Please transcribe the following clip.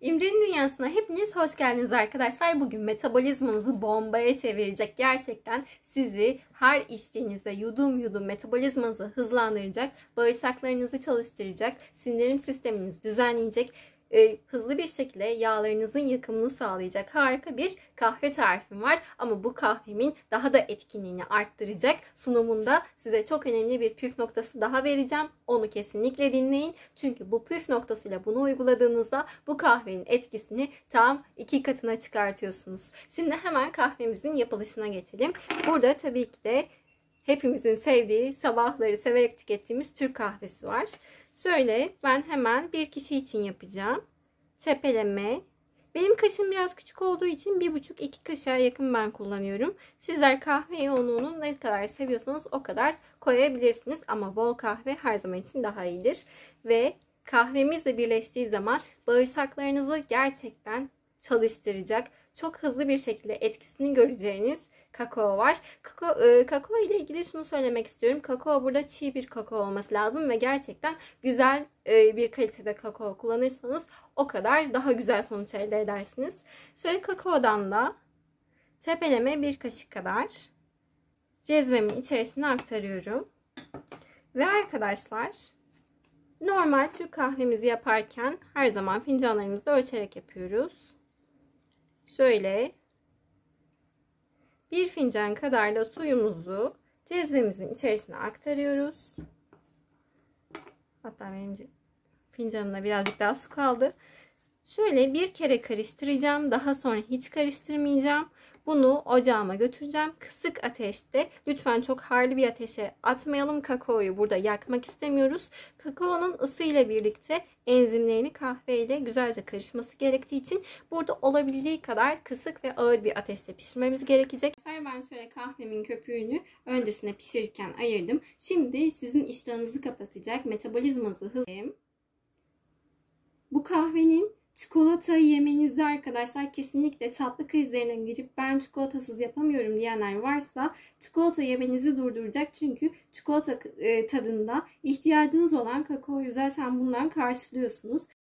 İmre'nin dünyasına hepiniz hoş geldiniz arkadaşlar. Bugün metabolizmanızı bombaya çevirecek gerçekten sizi her içtiğinizde yudum yudum metabolizmanızı hızlandıracak, bağırsaklarınızı çalıştıracak, sindirim sisteminizi düzenleyecek e, hızlı bir şekilde yağlarınızın yakımını sağlayacak harika bir kahve tarifim var. Ama bu kahvemin daha da etkinliğini arttıracak sunumunda size çok önemli bir püf noktası daha vereceğim. Onu kesinlikle dinleyin. Çünkü bu püf noktasıyla bunu uyguladığınızda bu kahvenin etkisini tam iki katına çıkartıyorsunuz. Şimdi hemen kahvemizin yapılışına geçelim. Burada tabii ki de hepimizin sevdiği, sabahları severek tükettiğimiz Türk kahvesi var. Şöyle ben hemen bir kişi için yapacağım. Tepeleme. Benim kaşım biraz küçük olduğu için 1,5-2 kaşığa yakın ben kullanıyorum. Sizler kahve yoğunluğunu ne kadar seviyorsanız o kadar koyabilirsiniz. Ama bol kahve her zaman için daha iyidir. Ve kahvemizle birleştiği zaman bağırsaklarınızı gerçekten çalıştıracak, çok hızlı bir şekilde etkisini göreceğiniz kakao var. Kakao, e, kakao ile ilgili şunu söylemek istiyorum. Kakao burada çiğ bir kakao olması lazım ve gerçekten güzel e, bir kalitede kakao kullanırsanız o kadar daha güzel sonuç elde edersiniz. Şöyle kakaodan da tepeleme bir kaşık kadar cezvemin içerisine aktarıyorum. Ve arkadaşlar normal Türk kahvemizi yaparken her zaman fincanlarımızda ölçerek yapıyoruz. Şöyle bir fincan kadar da suyumuzu cezvemizin içerisine aktarıyoruz. Hatta benim fincanımda birazcık daha su kaldı. Şöyle bir kere karıştıracağım. Daha sonra hiç karıştırmayacağım. Bunu ocağıma götüreceğim. Kısık ateşte lütfen çok harlı bir ateşe atmayalım. Kakaoyu burada yakmak istemiyoruz. Kakaonun ısıyla birlikte enzimlerini kahveyle güzelce karışması gerektiği için burada olabildiği kadar kısık ve ağır bir ateşte pişirmemiz gerekecek. Ben şöyle kahvemin köpüğünü öncesine pişirirken ayırdım. Şimdi sizin iştahınızı kapatacak metabolizmanızı hızlayayım. Bu kahvenin Çikolatayı yemenizde arkadaşlar kesinlikle tatlı krizlerine girip ben çikolatasız yapamıyorum diyenler varsa çikolata yemenizi durduracak. Çünkü çikolata e, tadında ihtiyacınız olan kakaoyu zaten bundan karşılıyorsunuz.